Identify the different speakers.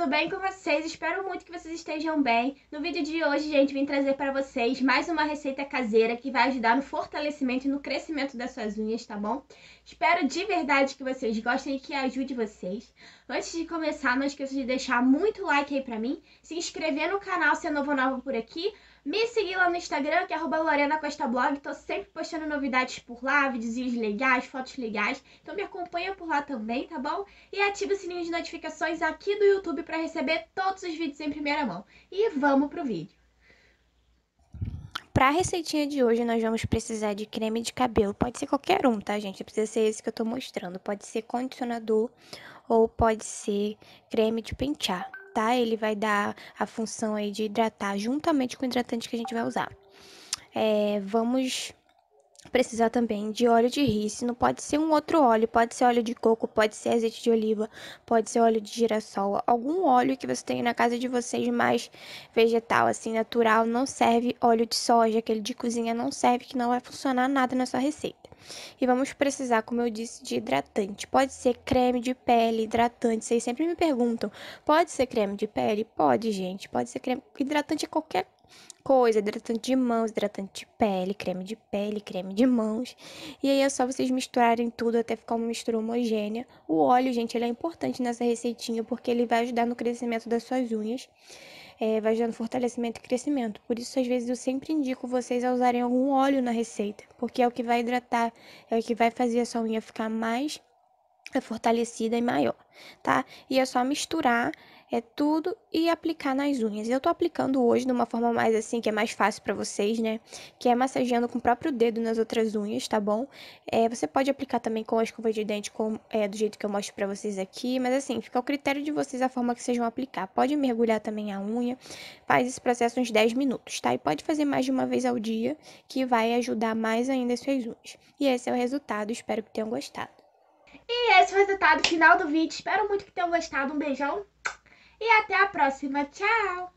Speaker 1: tudo bem com vocês? Espero muito que vocês estejam bem. No vídeo de hoje, gente, vim trazer para vocês mais uma receita caseira que vai ajudar no fortalecimento e no crescimento das suas unhas, tá bom? Espero de verdade que vocês gostem e que ajude vocês. Antes de começar, não esqueça de deixar muito like aí para mim, se inscrever no canal se é novo ou nova por aqui, me seguir lá no Instagram, que é arroba Lorena Tô sempre postando novidades por lá, videozinhos legais, fotos legais. Então me acompanha por lá também, tá bom? E ative o sininho de notificações aqui do YouTube para receber todos os vídeos em primeira mão. E vamos pro vídeo. Para
Speaker 2: a receitinha de hoje, nós vamos precisar de creme de cabelo. Pode ser qualquer um, tá, gente? precisa ser esse que eu tô mostrando. Pode ser condicionador ou pode ser creme de pentear hidratar, ele vai dar a função aí de hidratar juntamente com o hidratante que a gente vai usar. É, vamos precisar também de óleo de rícino, pode ser um outro óleo, pode ser óleo de coco, pode ser azeite de oliva, pode ser óleo de girassol, algum óleo que você tenha na casa de vocês mais vegetal, assim, natural, não serve óleo de soja, aquele de cozinha não serve, que não vai funcionar nada na sua receita. E vamos precisar, como eu disse, de hidratante. Pode ser creme de pele, hidratante. Vocês sempre me perguntam: pode ser creme de pele? Pode, gente. Pode ser creme. Hidratante é qualquer coisa, hidratante de mãos, hidratante de pele, creme de pele, creme de mãos. E aí é só vocês misturarem tudo até ficar uma mistura homogênea. O óleo, gente, ele é importante nessa receitinha porque ele vai ajudar no crescimento das suas unhas. É, vai ajudar no fortalecimento e crescimento. Por isso, às vezes, eu sempre indico vocês a usarem algum óleo na receita, porque é o que vai hidratar, é o que vai fazer a sua unha ficar mais é fortalecida e maior, tá? E é só misturar é tudo e aplicar nas unhas. Eu tô aplicando hoje de uma forma mais assim, que é mais fácil para vocês, né? Que é massageando com o próprio dedo nas outras unhas, tá bom? É, você pode aplicar também com a escova de dente, com, é, do jeito que eu mostro para vocês aqui. Mas assim, fica ao critério de vocês a forma que vocês vão aplicar. Pode mergulhar também a unha. Faz esse processo uns 10 minutos, tá? E pode fazer mais de uma vez ao dia, que vai ajudar mais ainda as suas unhas. E esse é o resultado. Espero que tenham gostado. E esse foi é o
Speaker 1: resultado final do vídeo. Espero muito que tenham gostado. Um beijão e até a próxima. Tchau!